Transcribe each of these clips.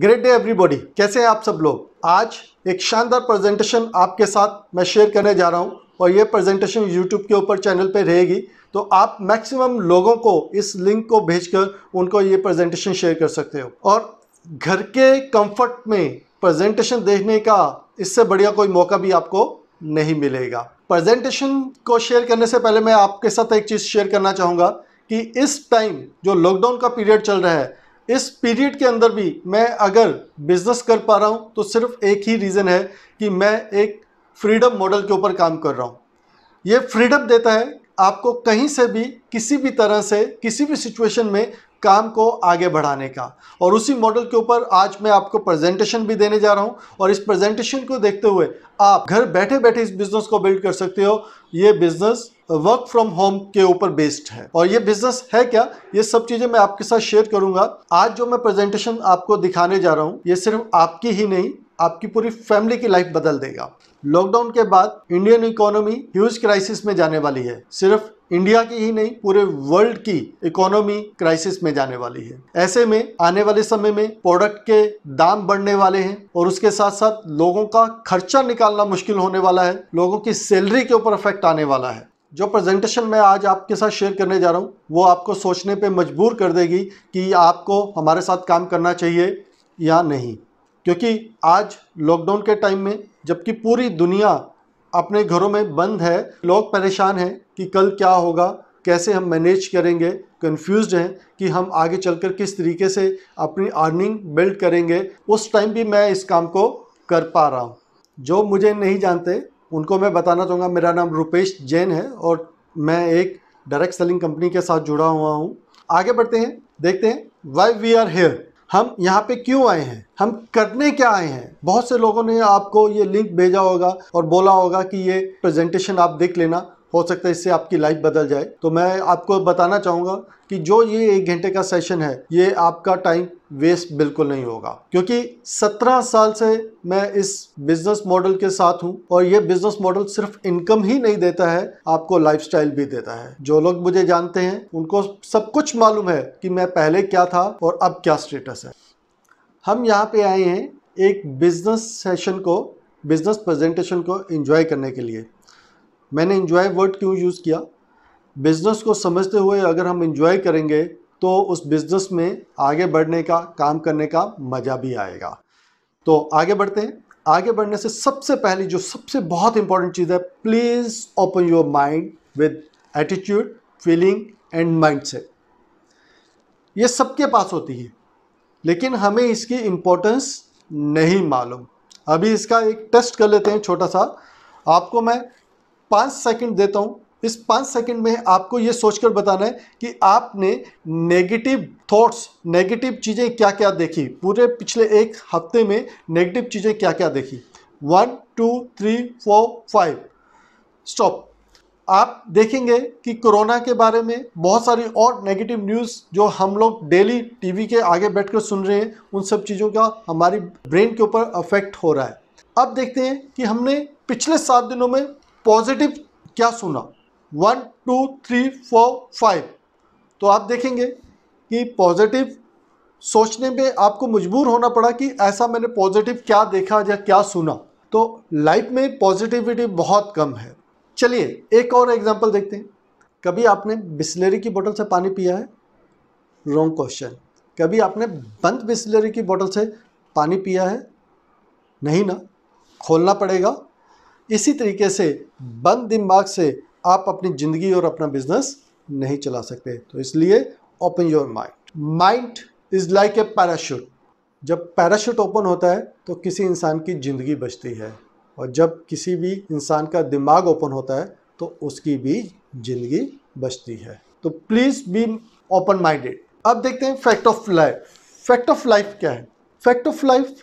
great day everybody कैसे हैं आप सब लोग आज एक शानदार प्रेजेंटेशन आपके साथ मैं शेयर करने जा रहा हूं और ये प्रेजेंटेशन यूट्यूब के ऊपर चैनल पे रहेगी तो आप मैक्सिमम लोगों को इस लिंक को भेजकर उनको ये प्रेजेंटेशन शेयर कर सकते हो और घर के कंफर्ट में प्रेजेंटेशन देखने का इससे बढ़िया कोई मौका भी आपको नहीं मिलेगा प्रेजेंटेशन को शेयर करने से पहले मैं आपके साथ एक चीज़ शेयर करना चाहूँगा कि इस टाइम जो लॉकडाउन का पीरियड चल रहा है इस पीरियड के अंदर भी मैं अगर बिजनेस कर पा रहा हूँ तो सिर्फ एक ही रीज़न है कि मैं एक फ्रीडम मॉडल के ऊपर काम कर रहा हूँ ये फ्रीडम देता है आपको कहीं से भी किसी भी तरह से किसी भी सिचुएशन में काम को आगे बढ़ाने का और उसी मॉडल के ऊपर आज मैं आपको प्रेजेंटेशन भी देने जा रहा हूँ और इस प्रेजेंटेशन को देखते हुए आप घर बैठे बैठे इस बिज़नेस को बिल्ड कर सकते हो ये बिज़नेस वर्क फ्रॉम होम के ऊपर बेस्ड है और ये बिजनेस है क्या ये सब चीजें मैं आपके साथ शेयर करूंगा आज जो मैं प्रेजेंटेशन आपको दिखाने जा रहा हूँ ये सिर्फ आपकी ही नहीं आपकी पूरी फैमिली की लाइफ बदल देगा लॉकडाउन के बाद इंडियन इकोनॉमी ह्यूज क्राइसिस में जाने वाली है सिर्फ इंडिया की ही नहीं पूरे वर्ल्ड की इकोनॉमी क्राइसिस में जाने वाली है ऐसे में आने वाले समय में प्रोडक्ट के दाम बढ़ने वाले हैं और उसके साथ साथ लोगों का खर्चा निकालना मुश्किल होने वाला है लोगों की सैलरी के ऊपर इफेक्ट आने वाला है जो प्रेजेंटेशन मैं आज आपके साथ शेयर करने जा रहा हूँ वो आपको सोचने पर मजबूर कर देगी कि आपको हमारे साथ काम करना चाहिए या नहीं क्योंकि आज लॉकडाउन के टाइम में जबकि पूरी दुनिया अपने घरों में बंद है लोग परेशान हैं कि कल क्या होगा कैसे हम मैनेज करेंगे कंफ्यूज हैं कि हम आगे चलकर किस तरीके से अपनी अर्निंग बिल्ड करेंगे उस टाइम भी मैं इस काम को कर पा रहा हूँ जो मुझे नहीं जानते उनको मैं बताना चाहूँगा मेरा नाम रुपेश जैन है और मैं एक डायरेक्ट सेलिंग कंपनी के साथ जुड़ा हुआ हूँ आगे बढ़ते हैं देखते हैं वाई वी आर हेयर हम यहाँ पे क्यों आए हैं हम करने क्या आए हैं बहुत से लोगों ने आपको ये लिंक भेजा होगा और बोला होगा कि ये प्रेजेंटेशन आप देख लेना हो सकता है इससे आपकी लाइफ बदल जाए तो मैं आपको बताना चाहूँगा कि जो ये एक घंटे का सेशन है ये आपका टाइम वेस्ट बिल्कुल नहीं होगा क्योंकि 17 साल से मैं इस बिजनेस मॉडल के साथ हूं और ये बिजनेस मॉडल सिर्फ इनकम ही नहीं देता है आपको लाइफस्टाइल भी देता है जो लोग मुझे जानते हैं उनको सब कुछ मालूम है कि मैं पहले क्या था और अब क्या स्टेटस है हम यहाँ पे आए हैं एक बिजनेस सेशन को बिजनेस प्रेजेंटेशन को एंजॉय करने के लिए मैंने इन्जॉय वर्ड क्यों यूज़ किया बिज़नेस को समझते हुए अगर हम इन्जॉय करेंगे तो उस बिज़नेस में आगे बढ़ने का काम करने का मज़ा भी आएगा तो आगे बढ़ते हैं आगे बढ़ने से सबसे पहली जो सबसे बहुत इंपॉर्टेंट चीज़ है please open your mind with attitude feeling and mindset ये सबके पास होती है लेकिन हमें इसकी इम्पोर्टेंस नहीं मालूम अभी इसका एक टेस्ट कर लेते हैं छोटा सा आपको मैं पाँच सेकंड देता हूँ इस पाँच सेकंड में आपको ये सोचकर बताना है कि आपने नेगेटिव थॉट्स नेगेटिव चीज़ें क्या क्या देखी पूरे पिछले एक हफ्ते में नेगेटिव चीज़ें क्या क्या देखी one two three four five stop आप देखेंगे कि कोरोना के बारे में बहुत सारी और नेगेटिव न्यूज़ जो हम लोग डेली टीवी के आगे बैठकर सुन रहे हैं उन सब चीज़ों का हमारी ब्रेन के ऊपर अफेक्ट हो रहा है अब देखते हैं कि हमने पिछले सात दिनों में पॉजिटिव क्या सुना one two three four five तो आप देखेंगे कि पॉजिटिव सोचने में आपको मजबूर होना पड़ा कि ऐसा मैंने पॉजिटिव क्या देखा या क्या सुना तो लाइफ में पॉजिटिविटी बहुत कम है चलिए एक और एग्जांपल देखते हैं कभी आपने बिस्लरी की बोतल से पानी पिया है रॉन्ग क्वेश्चन कभी आपने बंद बिस्लरी की बोतल से पानी पिया है नहीं ना खोलना पड़ेगा इसी तरीके से बंद दिमाग से आप अपनी ज़िंदगी और अपना बिजनेस नहीं चला सकते तो इसलिए open your mind mind is like a parachute जब पैराशूट ओपन होता है तो किसी इंसान की ज़िंदगी बचती है और जब किसी भी इंसान का दिमाग ओपन होता है तो उसकी भी ज़िंदगी बचती है तो प्लीज़ बी ओपन माइंडेड अब देखते हैं fact of life fact of life क्या है फैक्ट ऑफ लाइफ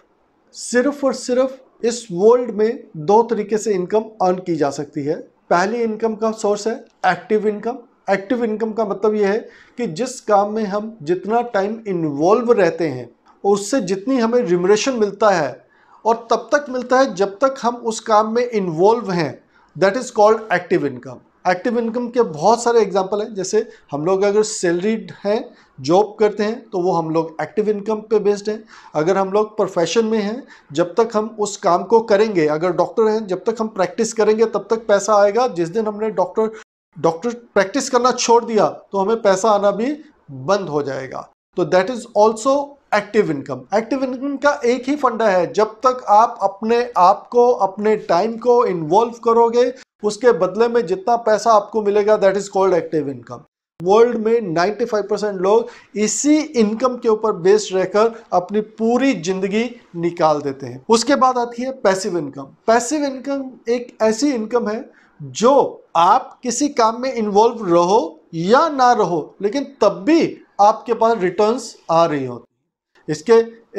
सिर्फ और सिर्फ इस वर्ल्ड में दो तरीके से इनकम अर्न की जा सकती है पहली इनकम का सोर्स है एक्टिव इनकम एक्टिव इनकम का मतलब यह है कि जिस काम में हम जितना टाइम इन्वॉल्व रहते हैं उससे जितनी हमें रिमरेशन मिलता है और तब तक मिलता है जब तक हम उस काम में इन्वॉल्व हैं that is called active income active income के बहुत सारे एग्जाम्पल हैं जैसे हम लोग अगर सैलरीड हैं जॉब करते हैं तो वो हम लोग एक्टिव इनकम पे बेस्ड हैं अगर हम लोग प्रोफेशन में हैं जब तक हम उस काम को करेंगे अगर डॉक्टर हैं जब तक हम प्रैक्टिस करेंगे तब तक पैसा आएगा जिस दिन हमने डॉक्टर डॉक्टर प्रैक्टिस करना छोड़ दिया तो हमें पैसा आना भी बंद हो जाएगा तो that is also active income active income का एक ही फंडा है जब तक आप अपने आप को अपने टाइम को इन्वॉल्व करोगे उसके बदले में जितना पैसा आपको मिलेगा that is called active income world में 95 परसेंट लोग इसी इनकम के ऊपर बेस्ड रहकर अपनी पूरी जिंदगी निकाल देते हैं उसके बाद आती है पैसिव इनकम पैसिव इनकम एक ऐसी इनकम है जो आप किसी काम में इन्वॉल्व रहो या ना रहो लेकिन तब भी आपके पास रिटर्न्स आ रही होती इसके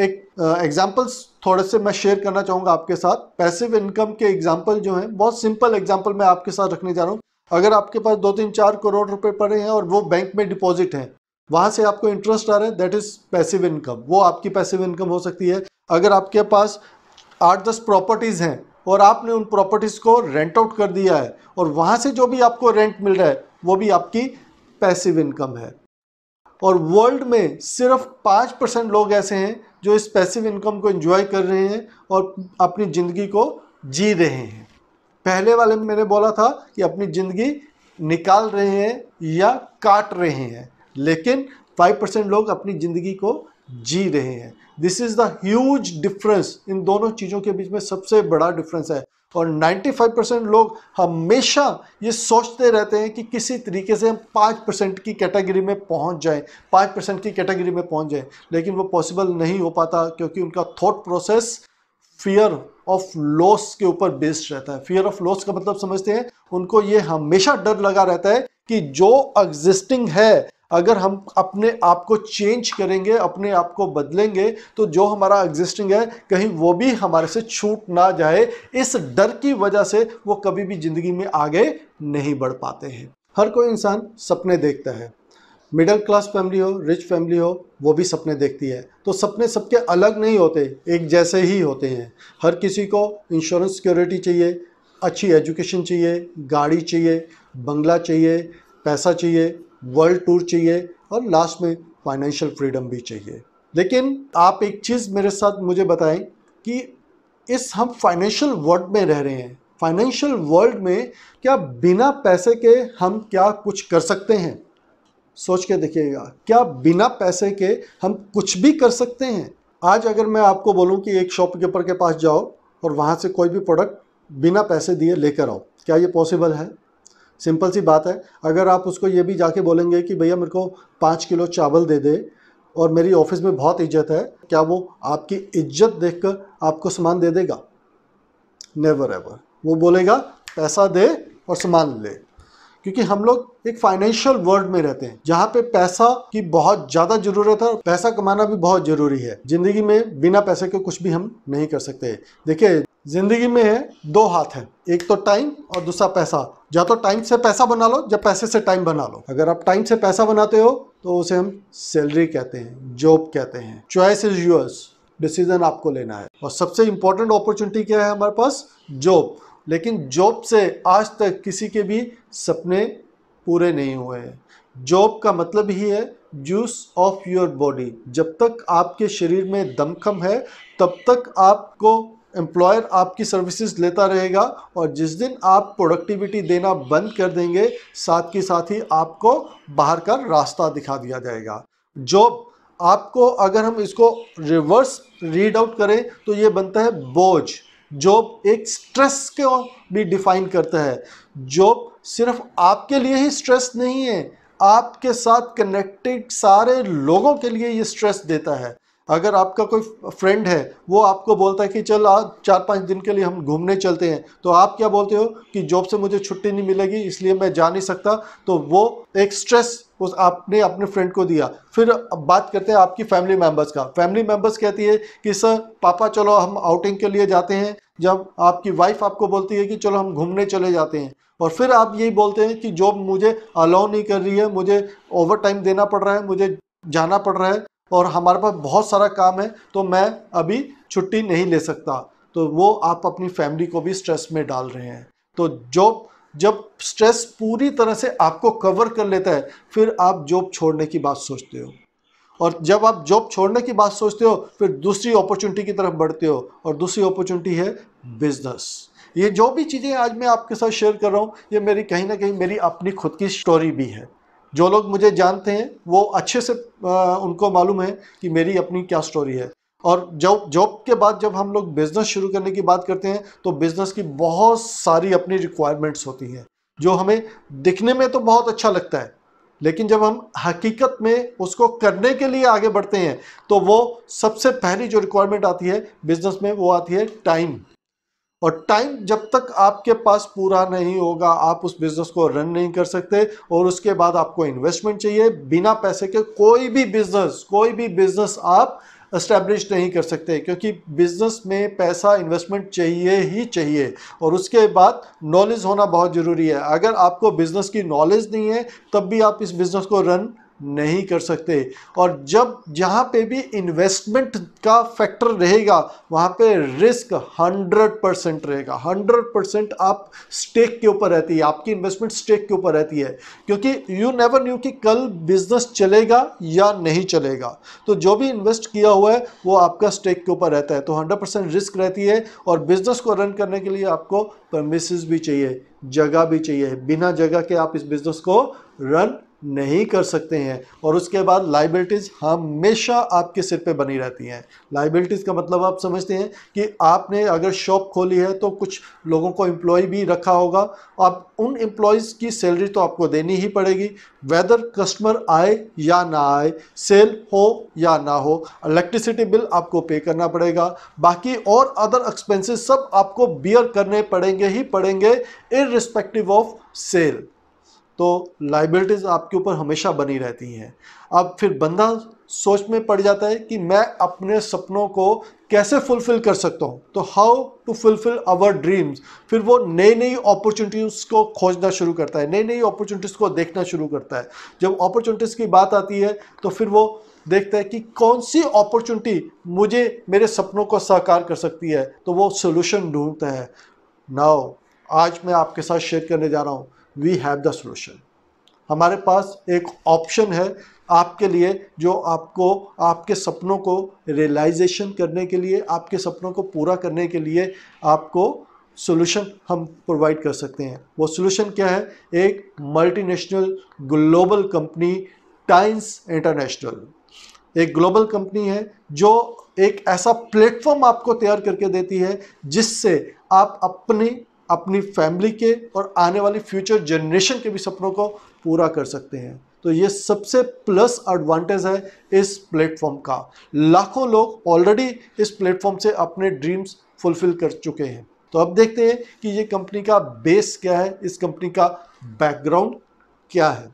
एक एग्जाम्पल्स थोड़े से मैं शेयर करना चाहूँगा आपके साथ पैसिव इनकम के एग्जाम्पल जो हैं बहुत सिंपल एग्जाम्पल मैं आपके साथ रखने जा रहा हूँ अगर आपके पास दो तीन चार करोड़ रुपए पड़े हैं और वो बैंक में डिपॉजिट है वहाँ से आपको इंटरेस्ट आ रहा है दैट इज़ पैसिव इनकम वो आपकी पैसिव इनकम हो सकती है अगर आपके पास आठ दस प्रॉपर्टीज़ हैं और आपने उन प्रॉपर्टीज़ को रेंट आउट कर दिया है और वहाँ से जो भी आपको रेंट मिल रहा है वो भी आपकी पैसिव इनकम है और वर्ल्ड में सिर्फ पाँच परसेंट लोग ऐसे हैं जो इस पैसिव इनकम को एंजॉय कर रहे हैं और अपनी ज़िंदगी को जी रहे हैं पहले वाले में मैंने बोला था कि अपनी ज़िंदगी निकाल रहे हैं या काट रहे हैं लेकिन फाइव परसेंट लोग अपनी ज़िंदगी को जी रहे हैं this is the huge difference in दोनों चीज़ों के बीच में सबसे बड़ा डिफरेंस है और 95 परसेंट लोग हमेशा ये सोचते रहते हैं कि किसी तरीके से हम पाँच परसेंट की कैटेगरी में पहुंच जाएं पाँच परसेंट की कैटेगरी में पहुंच जाएं लेकिन वो पॉसिबल नहीं हो पाता क्योंकि उनका thought process fear of loss के ऊपर बेस्ड रहता है फियर ऑफ लॉस का मतलब समझते हैं उनको ये हमेशा डर लगा रहता है कि जो एग्जिस्टिंग है अगर हम अपने आप को चेंज करेंगे अपने आप को बदलेंगे तो जो हमारा एग्जिस्टिंग है कहीं वो भी हमारे से छूट ना जाए इस डर की वजह से वो कभी भी ज़िंदगी में आगे नहीं बढ़ पाते हैं हर कोई इंसान सपने देखता है मिडिल क्लास फैमिली हो रिच फैमिली हो वो भी सपने देखती है तो सपने सबके अलग नहीं होते एक जैसे ही होते हैं हर किसी को इंश्योरेंस सिक्योरिटी चाहिए अच्छी एजुकेशन चाहिए गाड़ी चाहिए बंगला चाहिए पैसा चाहिए वर्ल्ड टूर चाहिए और लास्ट में फाइनेंशियल फ्रीडम भी चाहिए लेकिन आप एक चीज़ मेरे साथ मुझे बताएं कि इस हम फाइनेंशियल वर्ल्ड में रह रहे हैं फाइनेंशियल वर्ल्ड में क्या बिना पैसे के हम क्या कुछ कर सकते हैं सोच के देखिएगा क्या बिना पैसे के हम कुछ भी कर सकते हैं आज अगर मैं आपको बोलूं कि एक शॉपकीपर के पास जाओ और वहाँ से कोई भी प्रोडक्ट बिना पैसे दिए लेकर आओ क्या ये पॉसिबल है सिंपल सी बात है अगर आप उसको ये भी जाके बोलेंगे कि भैया मेरे को पाँच किलो चावल दे दे और मेरी ऑफिस में बहुत इज्जत है क्या वो आपकी इज्जत देखकर आपको सामान दे देगा नेवर एवर वो बोलेगा पैसा दे और सामान ले क्योंकि हम लोग एक फाइनेंशियल वर्ल्ड में रहते हैं जहाँ पे पैसा की बहुत ज्यादा जरूरत है और पैसा कमाना भी बहुत जरूरी है जिंदगी में बिना पैसे के कुछ भी हम नहीं कर सकते देखिए जिंदगी में है दो हाथ है एक तो टाइम और दूसरा पैसा या तो टाइम से पैसा बना लो या पैसे से टाइम बना लो अगर आप टाइम से पैसा बनाते हो तो उसे हम सैलरी कहते हैं जॉब कहते हैं चॉइस इज यूर्स डिसीजन आपको लेना है और सबसे इंपॉर्टेंट अपॉर्चुनिटी क्या है हमारे पास जॉब लेकिन जॉब से आज तक किसी के भी सपने पूरे नहीं हुए हैं जॉब का मतलब ही है जूस ऑफ योर बॉडी जब तक आपके शरीर में दमखम है तब तक आपको एम्प्लॉयर आपकी सर्विसेज लेता रहेगा और जिस दिन आप प्रोडक्टिविटी देना बंद कर देंगे साथ के साथ ही आपको बाहर का रास्ता दिखा दिया जाएगा जॉब आपको अगर हम इसको रिवर्स रीड आउट करें तो ये बनता है बोझ जॉब एक स्ट्रेस को भी डिफाइन करता है जॉब सिर्फ आपके लिए ही स्ट्रेस नहीं है आपके साथ कनेक्टेड सारे लोगों के लिए ये स्ट्रेस देता है अगर आपका कोई फ्रेंड है वो आपको बोलता है कि चल आज चार पाँच दिन के लिए हम घूमने चलते हैं तो आप क्या बोलते हो कि जॉब से मुझे छुट्टी नहीं मिलेगी इसलिए मैं जा नहीं सकता तो वो एक स्ट्रेस उस आपने अपने फ्रेंड को दिया फिर बात करते हैं आपकी फैमिली मेम्बर्स का फैमिली मेम्बर्स कहती है कि सर पापा चलो हम आउटिंग के लिए जाते हैं जब आपकी वाइफ आपको बोलती है कि चलो हम घूमने चले जाते हैं और फिर आप यही बोलते हैं कि जॉब मुझे अलाउ नहीं कर रही है मुझे ओवर टाइम देना पड़ रहा है मुझे जाना पड़ रहा है और हमारे पास बहुत सारा काम है तो मैं अभी छुट्टी नहीं ले सकता तो वो आप अपनी फैमिली को भी स्ट्रेस में डाल रहे हैं तो जॉब जब स्ट्रेस पूरी तरह से आपको कवर कर लेता है फिर आप जॉब छोड़ने की बात सोचते हो और जब आप जॉब छोड़ने की बात सोचते हो फिर दूसरी अपॉर्चुनिटी की तरफ बढ़ते हो और दूसरी अपॉर्चुनिटी है बिजनेस ये जो भी चीज़ें आज मैं आपके साथ शेयर कर रहा हूँ ये मेरी कहीं ना कहीं मेरी अपनी खुद की स्टोरी भी है जो लोग मुझे जानते हैं वो अच्छे से आ, उनको मालूम है कि मेरी अपनी क्या स्टोरी है और जॉब जॉब के बाद जब हम लोग बिज़नेस शुरू करने की बात करते हैं तो बिज़नेस की बहुत सारी अपनी रिक्वायरमेंट्स होती हैं जो हमें दिखने में तो बहुत अच्छा लगता है लेकिन जब हम हकीकत में उसको करने के लिए आगे बढ़ते हैं तो वो सबसे पहली जो रिक्वायरमेंट आती है बिज़नेस में वो आती है टाइम और टाइम जब तक आपके पास पूरा नहीं होगा आप उस बिज़नेस को रन नहीं कर सकते और उसके बाद आपको इन्वेस्टमेंट चाहिए बिना पैसे के कोई भी बिज़नेस कोई भी बिज़नेस आप इस्टेब्लिश नहीं कर सकते क्योंकि बिज़नेस में पैसा इन्वेस्टमेंट चाहिए ही चाहिए और उसके बाद नॉलेज होना बहुत ज़रूरी है अगर आपको बिज़नेस की नॉलेज नहीं है तब भी आप इस बिज़नेस को रन नहीं कर सकते और जब जहाँ पे भी इन्वेस्टमेंट का फैक्टर रहेगा वहाँ पे रिस्क 100 परसेंट रहेगा 100 परसेंट आप स्टेक के ऊपर रहती है आपकी इन्वेस्टमेंट स्टेक के ऊपर रहती है क्योंकि यू नेवर न्यू कि कल बिजनेस चलेगा या नहीं चलेगा तो जो भी इन्वेस्ट किया हुआ है वो आपका स्टेक के ऊपर रहता है तो हंड्रेड रिस्क रहती है और बिजनेस को रन करने के लिए आपको परमिस भी चाहिए जगह भी चाहिए बिना जगह के आप इस बिजनेस को रन नहीं कर सकते हैं और उसके बाद लाइबिलिटीज़ हमेशा आपके सिर पे बनी रहती हैं लाइबिलिटीज़ का मतलब आप समझते हैं कि आपने अगर शॉप खोली है तो कुछ लोगों को एम्प्लॉय भी रखा होगा आप उन एम्प्लॉयज़ की सैलरी तो आपको देनी ही पड़ेगी वेदर कस्टमर आए या ना आए सेल हो या ना हो इलेक्ट्रिसिटी बिल आपको पे करना पड़ेगा बाकी और अदर एक्सपेंसेस सब आपको बियर करने पड़ेंगे ही पड़ेंगे रिस्पेक्टिव ऑफ सेल तो लाइबिलिटीज़ आपके ऊपर हमेशा बनी रहती हैं अब फिर बंदा सोच में पड़ जाता है कि मैं अपने सपनों को कैसे फुलफ़िल कर सकता हूँ तो how to fulfil our dreams फिर वो नई नई अपॉर्चुनिटीज़ को खोजना शुरू करता है नई नई अपॉर्चुनिटीज़ को देखना शुरू करता है जब अपॉर्चुनिटीज़ की बात आती है तो फिर वो देखता है कि कौन सी अपॉर्चुनिटी मुझे मेरे सपनों को साकार कर सकती है तो वो सोल्यूशन ढूंढता है नाउ आज मैं आपके साथ शेयर करने जा रहा हूँ वी हैव द सोल्यूशन हमारे पास एक ऑप्शन है आपके लिए जो आपको आपके सपनों को रियलाइजेशन करने के लिए आपके सपनों को पूरा करने के लिए आपको सोल्यूशन हम प्रोवाइड कर सकते हैं वो सोल्यूशन क्या है एक multinational global company Times International एक ग्लोबल कंपनी है जो एक ऐसा प्लेटफॉर्म आपको तैयार करके देती है जिससे आप अपनी अपनी फैमिली के और आने वाली फ्यूचर जनरेशन के भी सपनों को पूरा कर सकते हैं तो ये सबसे प्लस एडवांटेज है इस प्लेटफॉर्म का लाखों लोग ऑलरेडी इस प्लेटफॉर्म से अपने ड्रीम्स फुलफिल कर चुके हैं तो अब देखते हैं कि ये कंपनी का बेस क्या है इस कंपनी का बैकग्राउंड क्या है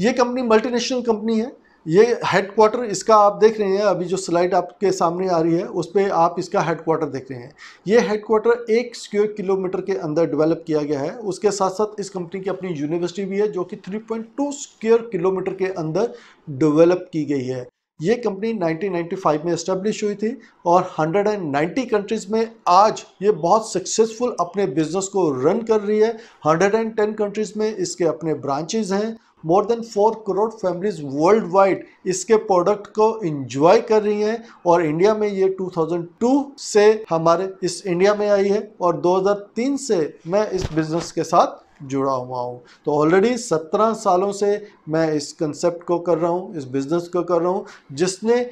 ये कंपनी मल्टीनेशनल कंपनी है ये हेडक्वाटर इसका आप देख रहे हैं अभी जो स्लाइड आपके सामने आ रही है उस पर आप इसका हेडक्वाटर देख रहे हैं ये हेडक्वाटर एक स्क्वेयर किलोमीटर के अंदर डेवलप किया गया है उसके साथ साथ इस कंपनी की अपनी यूनिवर्सिटी भी है जो कि 3.2 स्क्वेयर किलोमीटर के अंदर डेवलप की गई है ये कंपनी 1995 में इस्टेब्लिश हुई थी और 190 कंट्रीज़ में आज ये बहुत सक्सेसफुल अपने बिजनेस को रन कर रही है 110 कंट्रीज़ में इसके अपने ब्रांचेज हैं more than four crore families world wide इसके प्रोडक्ट को इंजॉय कर रही हैं और इंडिया में ये 2002 से हमारे इस इंडिया में आई है और 2003 से मैं इस बिज़नेस के साथ जुड़ा हुआ हूँ तो ऑलरेडी सत्रह सालों से मैं इस कंसेप्ट को कर रहा हूँ इस बिज़नेस को कर रहा हूँ जिसने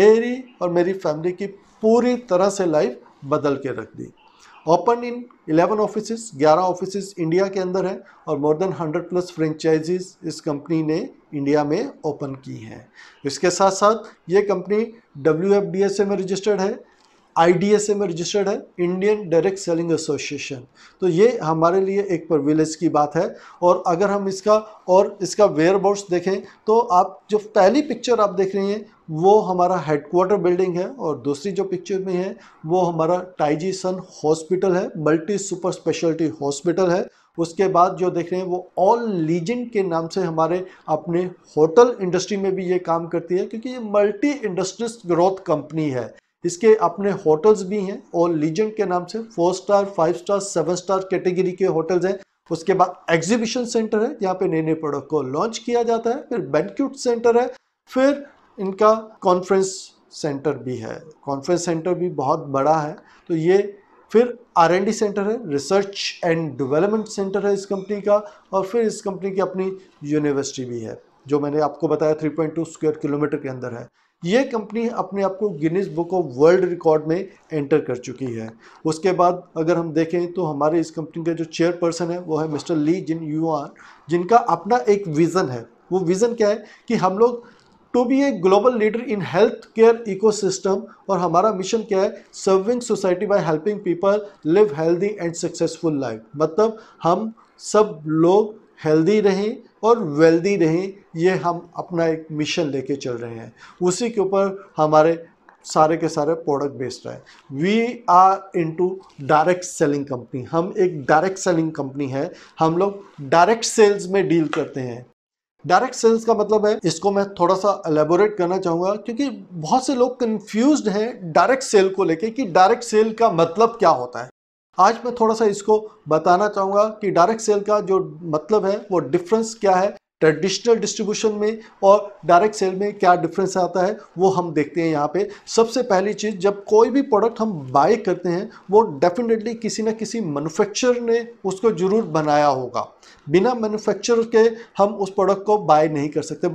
मेरी और मेरी फैमिली की पूरी तरह से लाइफ बदल के रख दी open in 11 office 11 offices India के अंदर है और मोर देन 100 प्लस फ्रेंचाइजीज इस कंपनी ने इंडिया में ओपन की हैं इसके साथ साथ ये कंपनी डब्ल्यू में रजिस्टर्ड है ए में रजिस्टर्ड है इंडियन डायरेक्ट सेलिंग एसोसिएशन तो ये हमारे लिए एक परविलेज की बात है और अगर हम इसका और इसका वेयर बोर्ड्स देखें तो आप जो पहली पिक्चर आप देख रही हैं वो हमारा हेडक्वार्टर बिल्डिंग है और दूसरी जो पिक्चर में है वो हमारा टाइजी सन हॉस्पिटल है मल्टी सुपर स्पेशलिटी हॉस्पिटल है उसके बाद जो देख रहे हैं वो ऑल लीजेंड के नाम से हमारे अपने होटल इंडस्ट्री में भी ये काम करती है क्योंकि ये मल्टी इंडस्ट्रीज ग्रोथ कंपनी है इसके अपने होटल्स भी हैं और लीजेंड के नाम से four star five star seven star category के होटल्स हैं उसके बाद एग्जीबिशन सेंटर है जहाँ पे नए नए प्रोडक्ट को लॉन्च किया जाता है फिर बेनक्यूट सेंटर है फिर इनका कॉन्फ्रेंस सेंटर भी है कॉन्फ्रेंस सेंटर भी बहुत बड़ा है तो ये फिर आर एन डी सेंटर है रिसर्च एंड डेवलपमेंट सेंटर है इस कंपनी का और फिर इस कंपनी की अपनी यूनिवर्सिटी भी है जो मैंने आपको बताया 3.2 स्क्वायर किलोमीटर के अंदर है ये कंपनी अपने आप को Guinness Book of World Record में एंटर कर चुकी है उसके बाद अगर हम देखें तो हमारे इस कंपनी के जो चेयरपर्सन है वो है mister Li Jinyuan जिनका अपना एक विज़न है वो विज़न क्या है कि हम लोग to be a global leader in health care ecosystem और हमारा मिशन क्या है serving society by helping people live healthy and successful life मतलब हम सब लोग हेल्दी रहें और वेल्दी रहें ये हम अपना एक मिशन लेके चल रहे हैं उसी के ऊपर हमारे सारे के सारे प्रोडक्ट बेस्ड है we are to direct selling company हम एक डायरेक्ट सेलिंग कंपनी है हम लोग डायरेक्ट सेल्स में डील करते हैं डायरेक्ट सेल्स का मतलब है इसको मैं थोड़ा सा एलेबोरेट करना चाहूंगा क्योंकि बहुत से लोग कंफ्यूज हैं डायरेक्ट सेल को लेके कि डायरेक्ट सेल का मतलब क्या होता है आज मैं थोड़ा सा इसको बताना चाहूंगा कि डायरेक्ट सेल का जो मतलब है वो डिफरेंस क्या है ट्रेडिशनल डिस्ट्रीब्यूशन में और डायरेक्ट सेल में क्या डिफरेंस आता है वो हम देखते हैं यहाँ पे सबसे पहली चीज़ जब कोई भी प्रोडक्ट हम बाय करते हैं वो डेफिनेटली किसी ना किसी मैनुफेक्चर ने उसको ज़रूर बनाया होगा बिना मैनुफेक्चर के हम उस प्रोडक्ट को बाय नहीं कर सकते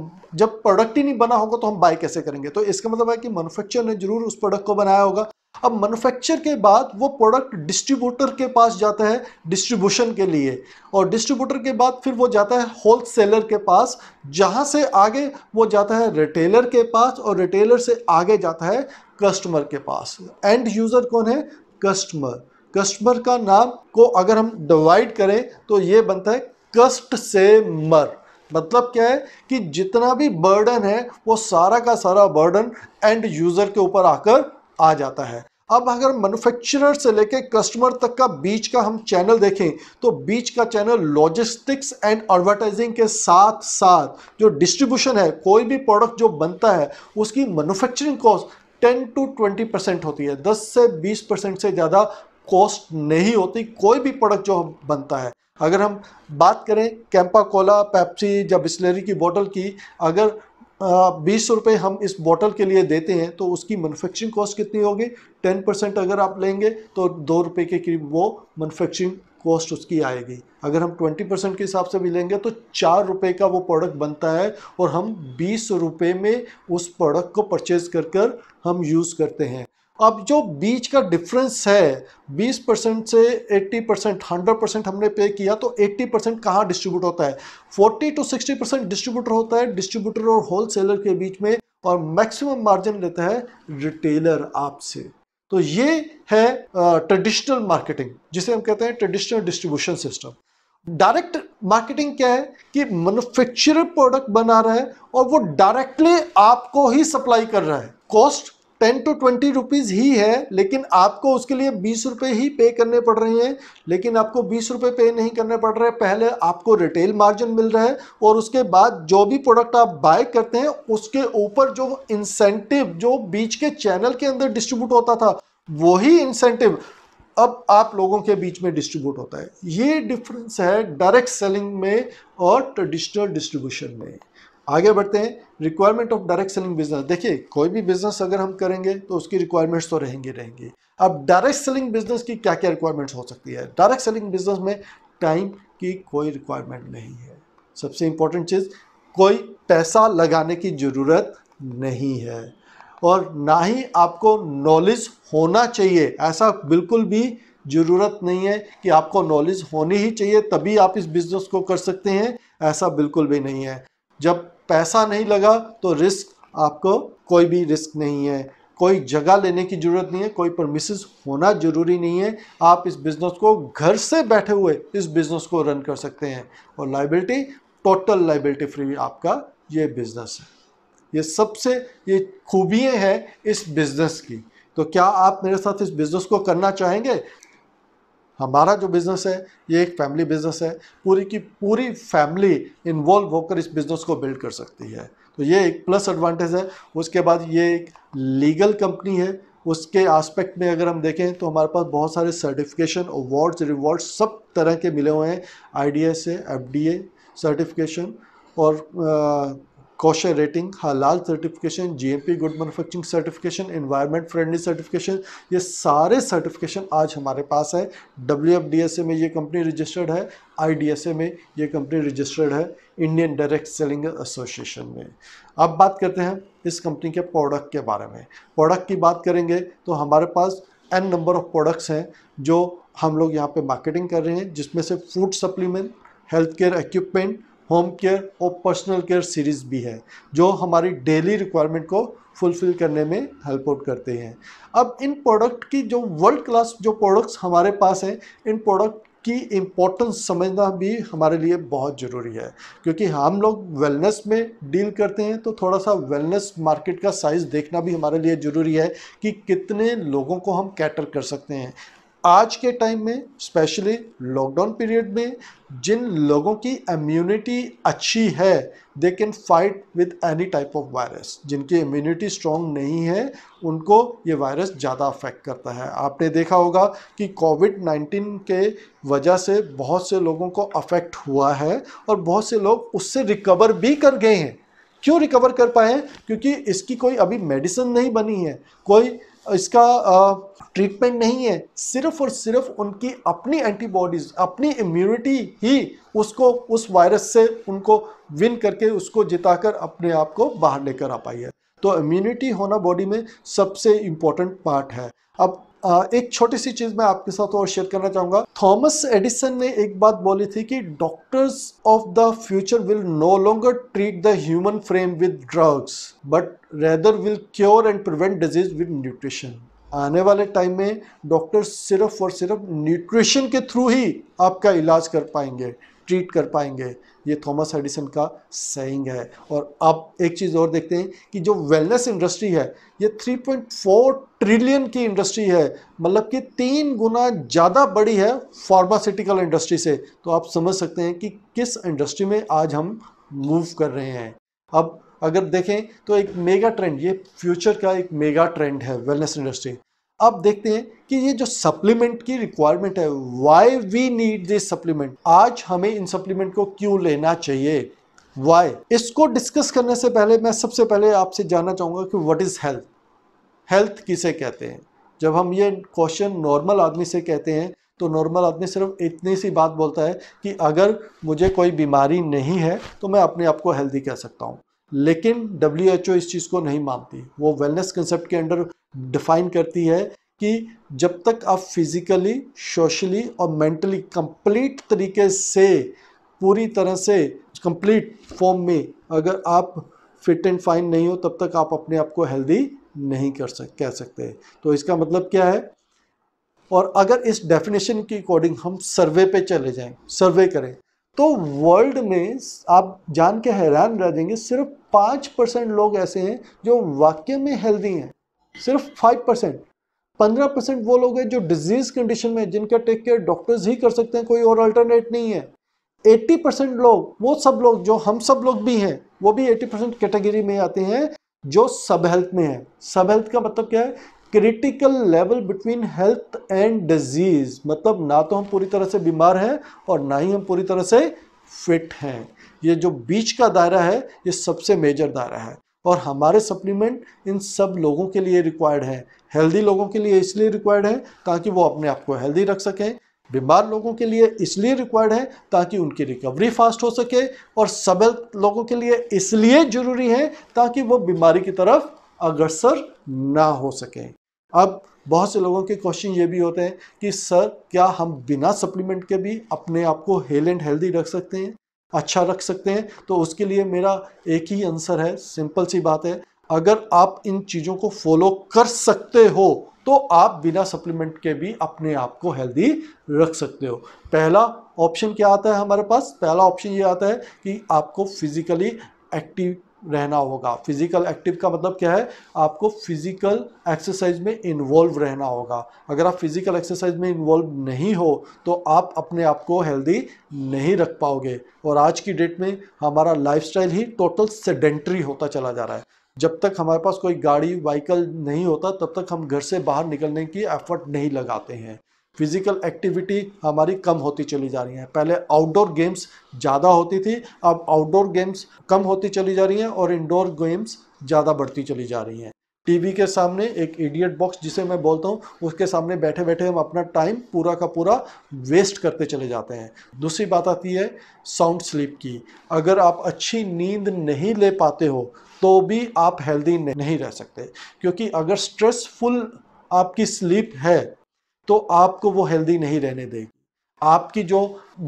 जब प्रोडक्ट ही नहीं बना होगा तो हम बाय कैसे करेंगे तो इसका मतलब है कि मैनुफेक्चर ने ज़रूर उस प्रोडक्ट को बनाया होगा अब मैन्युफैक्चर के बाद वो प्रोडक्ट डिस्ट्रीब्यूटर के पास जाता है डिस्ट्रीब्यूशन के लिए और डिस्ट्रीब्यूटर के बाद फिर वो जाता है होल सेलर के पास जहाँ से आगे वो जाता है रिटेलर के पास और रिटेलर से आगे जाता है कस्टमर के पास एंड यूज़र कौन है कस्टमर कस्टमर का नाम को अगर हम डिवाइड करें तो ये बनता है कस्ट से मर मतलब क्या है कि जितना भी बर्डन है वो सारा का सारा बर्डन एंड यूज़र के ऊपर आकर आ जाता है अब अगर मैन्युफैक्चरर से लेके कस्टमर तक का बीच का हम चैनल देखें तो बीच का चैनल लॉजिस्टिक्स एंड एडवर्टाइजिंग के साथ साथ जो डिस्ट्रीब्यूशन है कोई भी प्रोडक्ट जो बनता है उसकी मैन्युफैक्चरिंग कॉस्ट 10 टू 20 परसेंट होती है 10 से 20 परसेंट से ज़्यादा कॉस्ट नहीं होती कोई भी प्रोडक्ट जो बनता है अगर हम बात करें कैंपा कोला पैप्सी या बिस्लरी की बोतल की अगर बीस रुपये हम इस बॉटल के लिए देते हैं तो उसकी मैनुफेक्चरिंग कॉस्ट कितनी होगी टेन परसेंट अगर आप लेंगे तो दो रुपये के करीब वो मैनुफेक्चरिंग कॉस्ट उसकी आएगी अगर हम ट्वेंटी परसेंट के हिसाब से भी लेंगे तो चार रुपये का वो प्रोडक्ट बनता है और हम बीस रुपये में उस प्रोडक्ट को परचेज़ कर कर हम यूज़ करते हैं अब जो बीच का डिफरेंस है 20 परसेंट से 80 परसेंट हंड्रेड परसेंट हमने पे किया तो 80 परसेंट कहाँ डिस्ट्रीब्यूट होता है 40 टू 60 परसेंट डिस्ट्रीब्यूटर होता है डिस्ट्रीब्यूटर और होलसेलर के बीच में और मैक्सिमम मार्जिन लेता है रिटेलर आपसे तो ये है ट्रेडिशनल मार्केटिंग जिसे हम कहते हैं traditional distribution system direct marketing क्या है कि मैनुफेक्चर प्रोडक्ट बना रहा है और वो डायरेक्टली आपको ही सप्लाई कर रहा है cost ten to twenty rupees ही है लेकिन आपको उसके लिए बीस रुपये ही पे करने पड़ रहे हैं लेकिन आपको बीस रुपये पे नहीं करने पड़ रहे पहले आपको रिटेल मार्जिन मिल रहा है और उसके बाद जो भी प्रोडक्ट आप बाय करते हैं उसके ऊपर जो इंसेंटिव जो बीच के चैनल के अंदर डिस्ट्रीब्यूट होता था वही इंसेंटिव अब आप लोगों के बीच में डिस्ट्रीब्यूट होता है ये डिफरेंस है डायरेक्ट सेलिंग में और ट्रेडिशनल डिस्ट्रीब्यूशन में आगे बढ़ते हैं requirement of direct selling business देखिए कोई भी बिजनेस अगर हम करेंगे तो उसकी रिक्वायरमेंट्स तो रहेंगी रहेंगी अब डायरेक्ट सेलिंग बिजनेस की क्या क्या रिक्वायरमेंट्स हो सकती है डायरेक्ट सेलिंग बिजनेस में टाइम की कोई रिक्वायरमेंट नहीं है सबसे इम्पोर्टेंट चीज़ कोई पैसा लगाने की ज़रूरत नहीं है और ना ही आपको नॉलेज होना चाहिए ऐसा बिल्कुल भी ज़रूरत नहीं है कि आपको नॉलेज होनी ही चाहिए तभी आप इस बिज़नेस को कर सकते हैं ऐसा बिल्कुल भी नहीं है जब पैसा नहीं लगा तो रिस्क आपको कोई भी रिस्क नहीं है कोई जगह लेने की ज़रूरत नहीं है कोई परमिसेस होना ज़रूरी नहीं है आप इस बिज़नेस को घर से बैठे हुए इस बिज़नेस को रन कर सकते हैं और लाइबिलिटी टोटल लाइबिलिटी फ्री आपका ये बिज़नेस है ये सबसे ये खूबियाँ हैं इस बिज़नेस की तो क्या आप मेरे साथ इस बिज़नेस को करना चाहेंगे हमारा जो बिज़नेस है ये एक फैमिली बिज़नेस है पूरी की पूरी फैमिली इन्वॉल्व होकर इस बिज़नेस को बिल्ड कर सकती है तो ये एक प्लस एडवांटेज है उसके बाद ये एक लीगल कंपनी है उसके आस्पेक्ट में अगर हम देखें तो हमारे पास बहुत सारे सर्टिफिकेशन अवार्ड्स रिवॉर्ड्स सब तरह के मिले हुए हैं आई डी एफ सर्टिफिकेशन और आ, हलाल certification G M P good manufacturing certification environment friendly certification ये सारे सर्टिफिकेशन आज हमारे पास है ए में ये कंपनी रजिस्टर्ड है आईडीएसए में ये कंपनी रजिस्टर्ड है इंडियन डायरेक्ट सेलिंग एसोसिएशन में अब बात करते हैं इस कंपनी के प्रोडक्ट के बारे में प्रोडक्ट की बात करेंगे तो हमारे पास एन नंबर ऑफ प्रोडक्ट्स हैं जो हम लोग यहाँ पर मार्केटिंग कर रहे हैं जिसमें से food supplement health care equipment home care और पर्सनल केयर सीरीज़ भी है जो हमारी डेली रिक्वायरमेंट को फुलफिल करने में हेल्प आउट करते हैं अब इन प्रोडक्ट की जो वर्ल्ड क्लास जो प्रोडक्ट्स हमारे पास हैं इन प्रोडक्ट की इम्पोर्टेंस समझना भी हमारे लिए बहुत ज़रूरी है क्योंकि हम लोग वेलनेस में डील करते हैं तो थोड़ा सा वेलनेस मार्केट का साइज़ देखना भी हमारे लिए ज़रूरी है कि कितने लोगों को हम कैटर कर सकते हैं आज के टाइम में स्पेशली लॉकडाउन पीरियड में जिन लोगों की इम्यूनिटी अच्छी है they can fight with any type of virus जिनकी इम्यूनिटी स्ट्रॉन्ग नहीं है उनको ये वायरस ज़्यादा अफेक्ट करता है आपने देखा होगा कि कोविड 19 के वजह से बहुत से लोगों को अफेक्ट हुआ है और बहुत से लोग उससे रिकवर भी कर गए हैं क्यों रिकवर कर पाए क्योंकि इसकी कोई अभी मेडिसिन नहीं बनी है कोई इसका ट्रीटमेंट नहीं है सिर्फ और सिर्फ उनकी अपनी एंटीबॉडीज अपनी इम्यूनिटी ही उसको उस वायरस से उनको विन करके उसको जिताकर अपने आप को बाहर लेकर आ पाई है तो इम्यूनिटी होना बॉडी में सबसे इम्पोर्टेंट पार्ट है अब एक छोटी सी चीज मैं आपके साथ और शेयर करना चाहूंगा थॉमस एडिसन ने एक बात बोली थी कि doctors of the future will no longer treat the human frame with drugs but rather will cure and prevent disease with nutrition आने वाले टाइम में डॉक्टर्स सिर्फ और सिर्फ न्यूट्रिशन के थ्रू ही आपका इलाज कर पाएंगे ट्रीट कर पाएंगे ये थॉमस एडिसन का सेइंग है और आप एक चीज़ और देखते हैं कि जो वेलनेस इंडस्ट्री है ये 3.4 ट्रिलियन की इंडस्ट्री है मतलब कि तीन गुना ज़्यादा बड़ी है फार्मास्यूटिकल इंडस्ट्री से तो आप समझ सकते हैं कि किस इंडस्ट्री में आज हम मूव कर रहे हैं अब अगर देखें तो एक मेगा ट्रेंड ये फ्यूचर का एक मेगा ट्रेंड है वेलनेस इंडस्ट्री अब देखते हैं कि ये जो सप्लीमेंट की रिक्वायरमेंट है why we need this supplement आज हमें इन सप्लीमेंट को क्यों लेना चाहिए वाई इसको डिस्कस करने से पहले मैं सबसे पहले आपसे जानना चाहूँगा कि व्हाट इज़ हेल्थ हेल्थ किसे कहते हैं जब हम ये क्वेश्चन नॉर्मल आदमी से कहते हैं तो नॉर्मल आदमी सिर्फ इतनी सी बात बोलता है कि अगर मुझे कोई बीमारी नहीं है तो मैं अपने आप को हेल्दी कह सकता हूँ लेकिन डब्ल्यू इस चीज़ को नहीं मानती वो वेलनेस कंसेप्ट के अंडर डिफाइन करती है कि जब तक आप फिज़िकली सोशली और मेंटली कंप्लीट तरीके से पूरी तरह से कंप्लीट फॉर्म में अगर आप फिट एंड फाइन नहीं हो तब तक आप अपने आप को हेल्दी नहीं कर सक कह सकते तो इसका मतलब क्या है और अगर इस डेफिनेशन के अकॉर्डिंग हम सर्वे पे चले जाएं सर्वे करें तो वर्ल्ड में आप जान के हैरान रह जाएंगे सिर्फ पाँच परसेंट लोग ऐसे हैं जो वाक्य में हेल्दी हैं सिर्फ फाइव परसेंट पंद्रह परसेंट वो लोग हैं जो डिजीज़ कंडीशन में जिनका टेक केयर डॉक्टर्स ही कर सकते हैं कोई और अल्टरनेट नहीं है एट्टी परसेंट लोग वो सब लोग जो हम सब लोग भी हैं वो भी एट्टी परसेंट कैटेगरी में आते हैं जो सब हेल्थ में है सब हेल्थ का मतलब क्या है critical level between health and disease मतलब ना तो हम पूरी तरह से बीमार हैं और ना ही हम पूरी तरह से फिट हैं ये जो बीच का दायरा है ये सबसे मेजर दायरा है और हमारे सप्लीमेंट इन सब लोगों के लिए रिक्वायर्ड है हेल्दी लोगों के लिए इसलिए रिक्वायर्ड है ताकि वो अपने आप को हेल्दी रख सकें बीमार लोगों के लिए इसलिए रिक्वायर्ड है ताकि उनकी रिकवरी फास्ट हो सके और सबल लोगों के लिए इसलिए ज़रूरी है ताकि वो बीमारी की तरफ अग्रसर ना हो सकें अब बहुत से लोगों के क्वेश्चन ये भी होते हैं कि सर क्या हम बिना सप्लीमेंट के भी अपने आप को हेल एंड हेल्दी रख सकते हैं अच्छा रख सकते हैं तो उसके लिए मेरा एक ही आंसर है सिंपल सी बात है अगर आप इन चीज़ों को फॉलो कर सकते हो तो आप बिना सप्लीमेंट के भी अपने आप को हेल्दी रख सकते हो पहला ऑप्शन क्या आता है हमारे पास पहला ऑप्शन ये आता है कि आपको फिजिकली एक्टिव रहना होगा फिजिकल एक्टिव का मतलब क्या है आपको फिजिकल एक्सरसाइज में इन्वॉल्व रहना होगा अगर आप फिजिकल एक्सरसाइज में इन्वॉल्व नहीं हो तो आप अपने आप को हेल्दी नहीं रख पाओगे और आज की डेट में हमारा लाइफस्टाइल ही टोटल सेडेंट्री होता चला जा रहा है जब तक हमारे पास कोई गाड़ी व्हीकल नहीं होता तब तक हम घर से बाहर निकलने की एफर्ट नहीं लगाते हैं फिज़िकल एक्टिविटी हमारी कम होती चली जा रही है पहले आउटडोर गेम्स ज़्यादा होती थी अब आउटडोर गेम्स कम होती चली जा रही हैं और इंडोर गेम्स ज़्यादा बढ़ती चली जा रही हैं टीवी के सामने एक इडियट बॉक्स जिसे मैं बोलता हूँ उसके सामने बैठे बैठे हम अपना टाइम पूरा का पूरा वेस्ट करते चले जाते हैं दूसरी बात आती है साउंड स्लीप की अगर आप अच्छी नींद नहीं ले पाते हो तो भी आप हेल्दी नहीं रह सकते क्योंकि अगर स्ट्रेसफुल आपकी स्लीप है तो आपको वो हेल्दी नहीं रहने देगी आपकी जो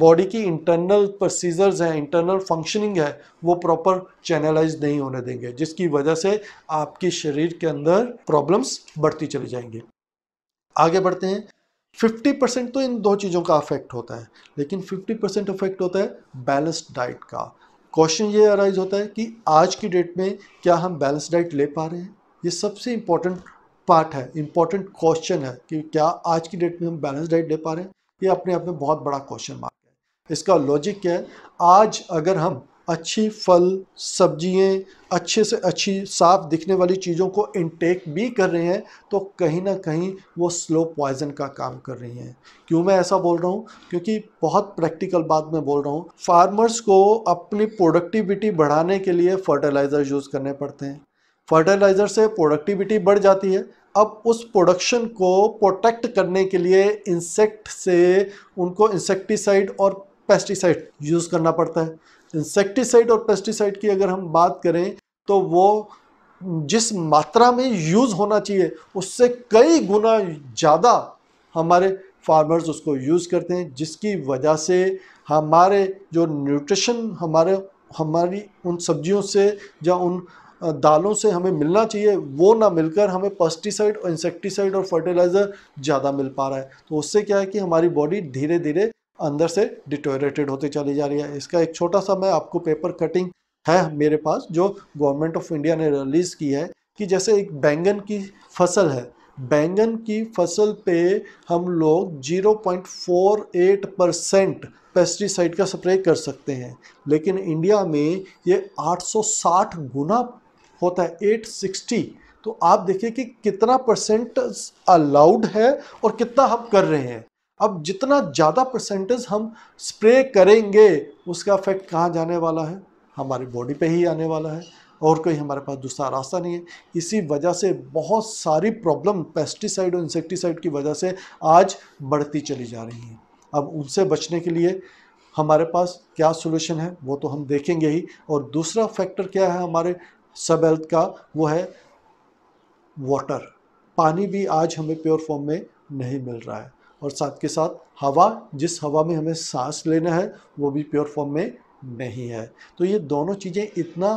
बॉडी की इंटरनल प्रोसीजर्स हैं इंटरनल फंक्शनिंग है वो प्रॉपर चैनलाइज नहीं होने देंगे जिसकी वजह से आपके शरीर के अंदर प्रॉब्लम्स बढ़ती चली जाएंगी आगे बढ़ते हैं 50 परसेंट तो इन दो चीज़ों का अफेक्ट होता है लेकिन 50 परसेंट अफेक्ट होता है बैलेंस्ड डाइट का क्वेश्चन ये अराइज होता है कि आज की डेट में क्या हम बैलेंस डाइट ले पा रहे हैं ये सबसे इंपॉर्टेंट पार्ट है इंपॉर्टेंट क्वेश्चन है कि क्या आज की डेट में हम बैलेंस डाइट दे पा रहे हैं ये अपने आप में बहुत बड़ा क्वेश्चन मार्क है इसका लॉजिक क्या है आज अगर हम अच्छी फल सब्जियाँ अच्छे से अच्छी साफ दिखने वाली चीज़ों को इनटेक भी कर रहे हैं तो कहीं ना कहीं वो स्लो पॉइजन का काम कर रही हैं क्यों मैं ऐसा बोल रहा हूँ क्योंकि बहुत प्रैक्टिकल बात मैं बोल रहा हूँ फार्मर्स को अपनी प्रोडक्टिविटी बढ़ाने के लिए फर्टिलाइज़र यूज़ करने पड़ते हैं फर्टिलाइज़र से प्रोडक्टिविटी बढ़ जाती है अब उस प्रोडक्शन को प्रोटेक्ट करने के लिए इंसेक्ट से उनको इंसेक्टिसाइड और पेस्टिसाइड यूज़ करना पड़ता है इंसेक्टिसाइड और पेस्टिसाइड की अगर हम बात करें तो वो जिस मात्रा में यूज़ होना चाहिए उससे कई गुना ज़्यादा हमारे फार्मर्स उसको यूज़ करते हैं जिसकी वजह से हमारे जो न्यूट्रिशन हमारे हमारी उन सब्जियों से या उन दालों से हमें मिलना चाहिए वो ना मिलकर हमें पेस्टिसाइड और इंसेक्टिसाइड और फर्टिलाइज़र ज़्यादा मिल पा रहा है तो उससे क्या है कि हमारी बॉडी धीरे धीरे अंदर से डिटोरेटेड होती चली जा रही है इसका एक छोटा सा मैं आपको पेपर कटिंग है मेरे पास जो गवर्नमेंट ऑफ इंडिया ने रिलीज़ की है कि जैसे एक बैंगन की फसल है बैंगन की फसल पे हम लोग 0.48 परसेंट पेस्टिसाइड का स्प्रे कर सकते हैं लेकिन इंडिया में ये 860 गुना होता है 860 तो आप देखिए कि कितना परसेंट अलाउड है और कितना हम कर रहे हैं अब जितना ज़्यादा परसेंटेज हम स्प्रे करेंगे उसका इफेक्ट कहाँ जाने वाला है हमारी बॉडी पे ही आने वाला है और कोई हमारे पास दूसरा रास्ता नहीं है इसी वजह से बहुत सारी प्रॉब्लम पेस्टिसाइड और इंसेक्टिसाइड की वजह से आज बढ़ती चली जा रही हैं अब उनसे बचने के लिए हमारे पास क्या सोल्यूशन है वो तो हम देखेंगे ही और दूसरा फैक्टर क्या है हमारे सब हेल्थ का वो है वाटर पानी भी आज हमें प्योर फॉर्म में नहीं मिल रहा है और साथ के साथ हवा जिस हवा में हमें सांस लेना है वो भी प्योर फॉर्म में नहीं है तो ये दोनों चीज़ें इतना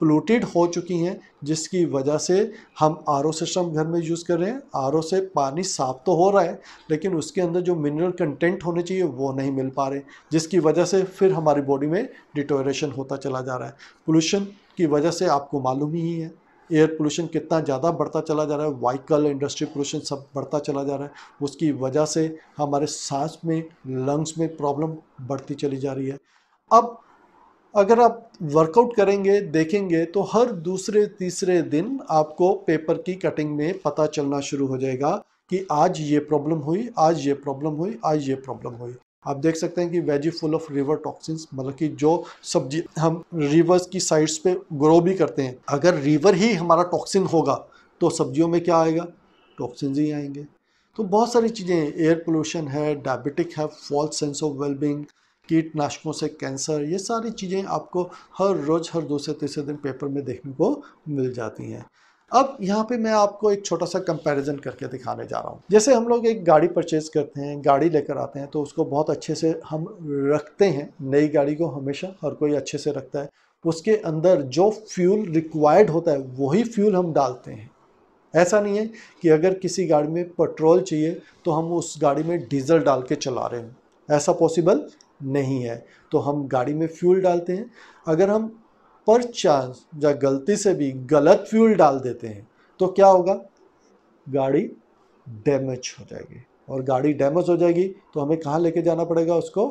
पोलूटेड हो चुकी हैं जिसकी वजह से हम आर सिस्टम घर में यूज़ कर रहे हैं आर से पानी साफ तो हो रहा है लेकिन उसके अंदर जो मिनरल कंटेंट होने चाहिए वो नहीं मिल पा रहे जिसकी वजह से फिर हमारी बॉडी में डिटोरेशन होता चला जा रहा है पोल्यूशन की वजह से आपको मालूम ही है एयर पोल्यूशन कितना ज़्यादा बढ़ता चला जा रहा है वाइकल इंडस्ट्री पोल्यूशन सब बढ़ता चला जा रहा है उसकी वजह से हमारे सांस में लंग्स में प्रॉब्लम बढ़ती चली जा रही है अब अगर आप वर्कआउट करेंगे देखेंगे तो हर दूसरे तीसरे दिन आपको पेपर की कटिंग में पता चलना शुरू हो जाएगा कि आज ये प्रॉब्लम हुई आज ये प्रॉब्लम हुई आज ये प्रॉब्लम हुई आप देख सकते हैं कि veggie full of river toxin मतलब कि जो सब्जी हम रिवर्स की साइड्स पे ग्रो भी करते हैं अगर रिवर ही हमारा टॉक्सिन होगा तो सब्जियों में क्या आएगा टॉक्सिन ही आएंगे तो बहुत सारी चीज़ें एयर पोल्यूशन है डायबिटिक है फॉल्स सेंस ऑफ वेलबींग कीटनाशकों से कैंसर ये सारी चीज़ें आपको हर रोज़ हर दूसरे तीसरे दिन पेपर में देखने को मिल जाती हैं अब यहाँ पे मैं आपको एक छोटा सा कंपैरिजन करके दिखाने जा रहा हूँ जैसे हम लोग एक गाड़ी परचेज करते हैं गाड़ी लेकर आते हैं तो उसको बहुत अच्छे से हम रखते हैं नई गाड़ी को हमेशा हर कोई अच्छे से रखता है उसके अंदर जो फ्यूल रिक्वायर्ड होता है वही फ्यूल हम डालते हैं ऐसा नहीं है कि अगर किसी गाड़ी में पेट्रोल चाहिए तो हम उस गाड़ी में डीजल डाल के चला रहे हैं ऐसा पॉसिबल नहीं है तो हम गाड़ी में फ्यूल डालते हैं अगर हम पर चांस या गलती से भी गलत फ्यूल डाल देते हैं तो क्या होगा गाड़ी डैमेज हो जाएगी और गाड़ी डैमेज हो जाएगी तो हमें कहाँ लेके जाना पड़ेगा उसको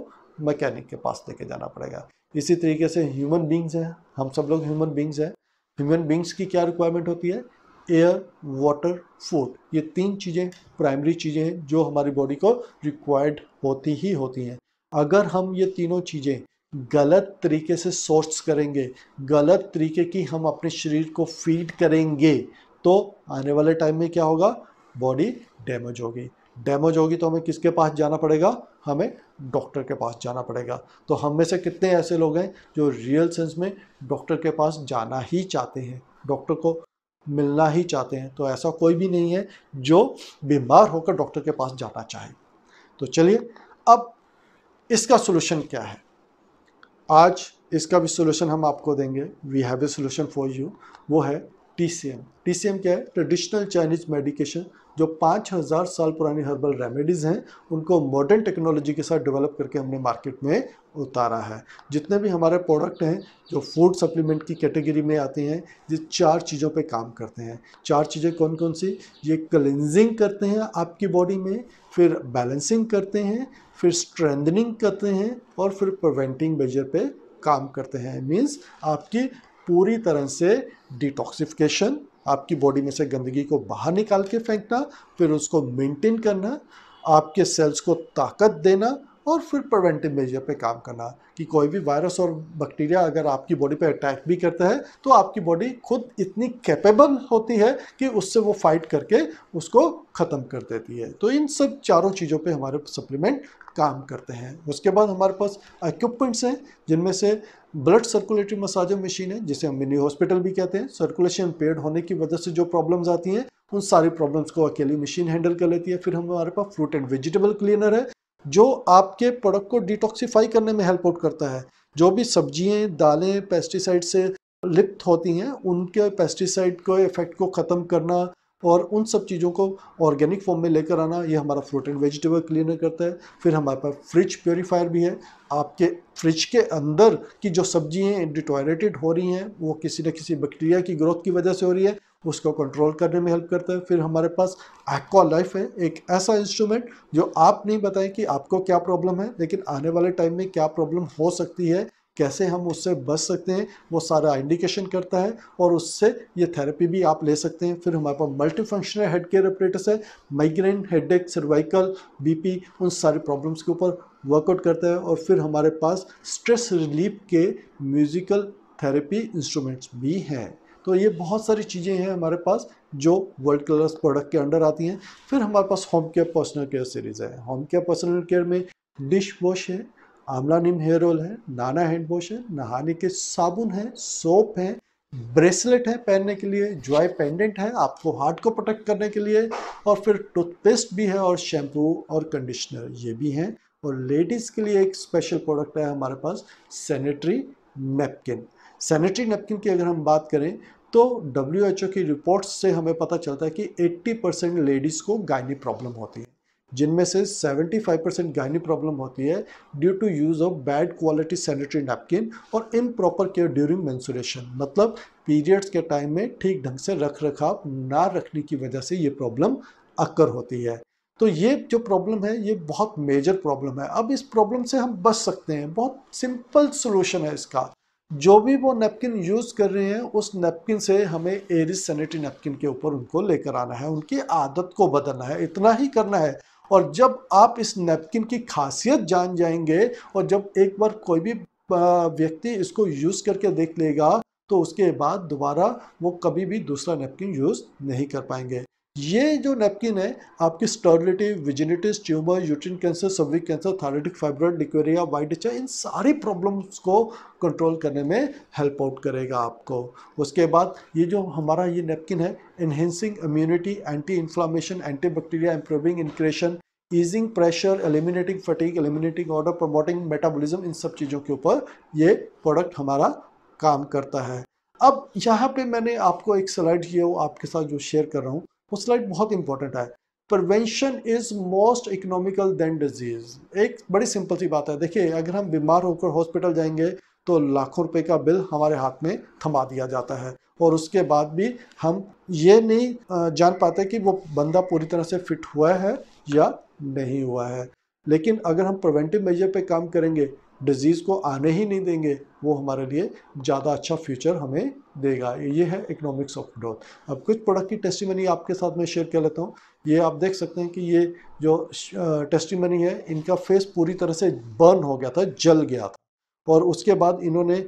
मैकेनिक के पास लेके जाना पड़ेगा इसी तरीके से ह्यूमन बींग्स हैं हम सब लोग ह्यूमन बींग्स हैं ह्यूमन बींग्स की क्या रिक्वायरमेंट होती है एयर वाटर फूड ये तीन चीज़ें प्राइमरी चीज़ें हैं जो हमारी बॉडी को रिक्वायर्ड होती ही होती हैं अगर हम ये तीनों चीज़ें गलत तरीके से सोर्स करेंगे गलत तरीके की हम अपने शरीर को फीड करेंगे तो आने वाले टाइम में क्या होगा बॉडी डैमेज होगी डैमेज होगी तो हमें किसके पास जाना पड़ेगा हमें डॉक्टर के पास जाना पड़ेगा तो हम में से कितने ऐसे लोग हैं जो रियल सेंस में डॉक्टर के पास जाना ही चाहते हैं डॉक्टर को मिलना ही चाहते हैं तो ऐसा कोई भी नहीं है जो बीमार होकर डॉक्टर के पास जाना चाहे तो चलिए अब इसका सोल्यूशन क्या है आज इसका भी सोल्यूशन हम आपको देंगे we have a solution for you वो है T C M T C M क्या है ट्रेडिशनल चाइनीज मेडिकेशन जो 5000 साल पुरानी हर्बल रेमेडीज़ हैं उनको मॉडर्न टेक्नोलॉजी के साथ डेवलप करके हमने मार्केट में उतारा है जितने भी हमारे प्रोडक्ट हैं जो फूड सप्लीमेंट की कैटेगरी में आते हैं ये चार चीज़ों पे काम करते हैं चार चीज़ें कौन कौन सी ये क्लेंजिंग करते हैं आपकी बॉडी में फिर बैलेंसिंग करते हैं फिर स्ट्रेंथनिंग करते हैं और फिर प्रिवेंटिंग मेजर पे काम करते हैं मीन्स आपकी पूरी तरह से डिटॉक्सिफिकेशन आपकी बॉडी में से गंदगी को बाहर निकाल के फेंकना फिर उसको मेंटेन करना आपके सेल्स को ताकत देना और फिर प्रिवेंटिव मेजर पे काम करना कि कोई भी वायरस और बैक्टीरिया अगर आपकी बॉडी पे अटैक भी करता है तो आपकी बॉडी खुद इतनी कैपेबल होती है कि उससे वो फाइट करके उसको ख़त्म कर देती है तो इन सब चारों चीज़ों पे हमारे सप्लीमेंट काम करते हैं उसके बाद हमारे पास इक्विपमेंट्स हैं जिनमें से ब्लड सर्कुलेटरी मसाजर मशीन है जिसे हम मिनी हॉस्पिटल भी कहते हैं सर्कुलेशन पेड होने की वजह से जो प्रॉब्लम्स आती हैं उन सारी प्रॉब्लम्स को अकेली मशीन हैंडल कर लेती है फिर हमारे पास फ्रूट एंड वेजिटेबल क्लीनर है जो आपके प्रोडक्ट को डिटॉक्सीफाई करने में हेल्प आउट करता है जो भी सब्जियाँ दालें पेस्टिसाइड से लिप्त होती हैं उनके पेस्टिसाइड को इफेक्ट को ख़त्म करना और उन सब चीज़ों को ऑर्गेनिक फॉर्म में लेकर आना ये हमारा फ्रूट एंड वेजिटेबल क्लीनर करता है फिर हमारे पास फ्रिज प्योरीफायर भी है आपके फ्रिज के अंदर की जो सब्जी हैं हो रही हैं वो किसी न किसी बैक्टीरिया की ग्रोथ की वजह से हो रही है उसको कंट्रोल करने में हेल्प करता है फिर हमारे पास एक्वा लाइफ है एक ऐसा इंस्ट्रूमेंट जो आप नहीं बताएं कि आपको क्या प्रॉब्लम है लेकिन आने वाले टाइम में क्या प्रॉब्लम हो सकती है कैसे हम उससे बच सकते हैं वो सारा इंडिकेशन करता है और उससे ये थेरेपी भी आप ले सकते हैं फिर हमारे पास multi functional head care operators है माइग्रेन हेड एक सर्वाइकल बी उन सारे प्रॉब्लम्स के ऊपर वर्कआउट करता है और फिर हमारे पास स्ट्रेस रिलीफ के म्यूज़िकल थेरेपी इंस्ट्रूमेंट्स भी हैं तो ये बहुत सारी चीज़ें हैं हमारे पास जो वर्ल्ड क्लास प्रोडक्ट के अंडर आती हैं फिर हमारे पास home care personal care series है होम केयर पर्सनल केयर में डिश वॉश है आमला निम हेयर ऑयल है नाना हैंड वॉश है नहाने के साबुन है सोप है ब्रेसलेट है पहनने के लिए ज्वाई पेंडेंट है आपको हार्ट को प्रोटेक्ट करने के लिए और फिर टूथपेस्ट भी है और शैम्पू और कंडीशनर ये भी हैं और लेडीज़ के लिए एक स्पेशल प्रोडक्ट है हमारे पास सैनिटरी नेपकिन सैनिटरी नेपकिन की अगर हम बात करें तो डब्ल्यू की रिपोर्ट्स से हमें पता चलता है कि 80 परसेंट लेडीज़ को गायनी प्रॉब्लम होती है जिनमें से 75 परसेंट गायनी प्रॉब्लम होती है due to use of bad quality sanitary napkin और improper care during menstruation मतलब पीरियड्स के टाइम में ठीक ढंग से रख रखाव ना रखने की वजह से ये प्रॉब्लम अक्कर होती है तो ये जो प्रॉब्लम है ये बहुत मेजर प्रॉब्लम है अब इस प्रॉब्लम से हम बच सकते हैं बहुत सिंपल सोल्यूशन है इसका जो भी वो नैपकिन यूज़ कर रहे हैं उस नैपकिन से हमें एरिस सैनिटरी नैपकिन के ऊपर उनको लेकर आना है उनकी आदत को बदलना है इतना ही करना है और जब आप इस नैपकिन की खासियत जान जाएंगे और जब एक बार कोई भी व्यक्ति इसको यूज़ करके देख लेगा तो उसके बाद दोबारा वो कभी भी दूसरा नैपकिन यूज़ नहीं कर पाएंगे ये जो नेपकिन है आपकी sterility vaginitis tumour uterine cancer सब्विक कैंसर थायरेटिक फाइब्रॉइड लिक्वेरिया वाइट इचा इन सारी प्रॉब्लम्स को कंट्रोल करने में हेल्प आउट करेगा आपको उसके बाद ये जो हमारा ये नेपकिन है enhancing immunity anti inflammation anti bacteria improving इनक्रेशन easing pressure eliminating fatigue eliminating odour promoting metabolism इन सब चीज़ों के ऊपर ये प्रोडक्ट हमारा काम करता है अब यहाँ पे मैंने आपको एक स्लाइड ये आपके साथ जो शेयर कर रहा हूँ वो स्लाइड बहुत इंपॉर्टेंट है prevention is most economical than disease एक बड़ी सिंपल सी बात है देखिए अगर हम बीमार होकर हॉस्पिटल जाएंगे तो लाखों रुपए का बिल हमारे हाथ में थमा दिया जाता है और उसके बाद भी हम ये नहीं जान पाते कि वो बंदा पूरी तरह से फिट हुआ है या नहीं हुआ है लेकिन अगर हम प्रिवेंटिव मेजर पे काम करेंगे डिज़ीज़ को आने ही नहीं देंगे वो हमारे लिए ज़्यादा अच्छा फ्यूचर हमें देगा ये है इकोनॉमिक्स ऑफ ग्रोथ अब कुछ प्रोडक्ट की टेस्टी मनी आपके साथ में शेयर कर लेता हूँ ये आप देख सकते हैं कि ये जो टेस्टी मनी है इनका फेस पूरी तरह से बर्न हो गया था जल गया था और उसके बाद इन्होंने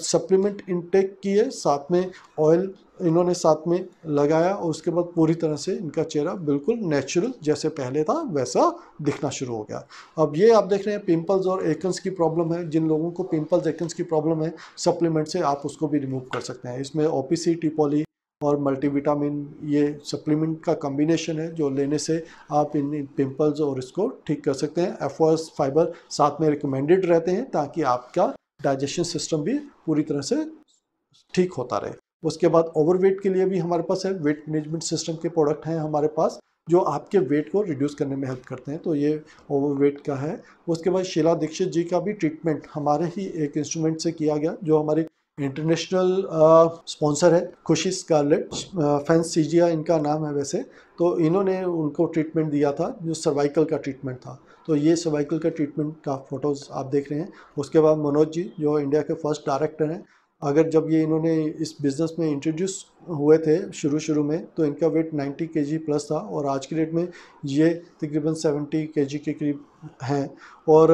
सप्लीमेंट इनटेक किए साथ में ऑयल इन्होंने साथ में लगाया और उसके बाद पूरी तरह से इनका चेहरा बिल्कुल नेचुरल जैसे पहले था वैसा दिखना शुरू हो गया अब ये आप देख रहे हैं पिंपल्स और एकन्स की प्रॉब्लम है जिन लोगों को पिंपल्स एकन्स की प्रॉब्लम है सप्लीमेंट से आप उसको भी रिमूव कर सकते हैं इसमें ओपीसी टिपोली और मल्टीविटामिन ये सप्लीमेंट का कम्बिनेशन है जो लेने से आप इन पिंपल्स और इसको ठीक कर सकते हैं एफोर्स फाइबर साथ में रिकमेंडेड रहते हैं ताकि आपका डाइजेशन सिस्टम भी पूरी तरह से ठीक होता रहे उसके बाद ओवरवेट के लिए भी हमारे पास है वेट मैनेजमेंट सिस्टम के प्रोडक्ट हैं हमारे पास जो आपके वेट को रिड्यूस करने में हेल्प करते हैं तो ये ओवरवेट का है उसके बाद शीला दीक्षित जी का भी ट्रीटमेंट हमारे ही एक इंस्ट्रूमेंट से किया गया जो हमारी इंटरनेशनल स्पॉन्सर है खुशी स्कारलेट फैंस सीजिया इनका नाम है वैसे तो इन्होंने उनको ट्रीटमेंट दिया था जो सर्वाइकल का ट्रीटमेंट था तो ये सर्वाइकल का ट्रीटमेंट का फ़ोटोज़ आप देख रहे हैं उसके बाद मनोज जी जो इंडिया के फर्स्ट डायरेक्टर हैं अगर जब ये इन्होंने इस बिज़नेस में इंट्रोड्यूस हुए थे शुरू शुरू में तो इनका वेट 90 के प्लस था और आज की डेट में ये तकरीबन 70 के के करीब हैं और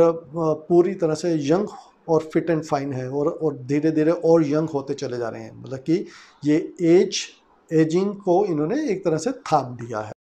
पूरी तरह से यंग और फिट एंड फाइन है और और धीरे धीरे और यंग होते चले जा रहे हैं मतलब कि ये एज एजिंग को इन्होंने एक तरह से थाम दिया है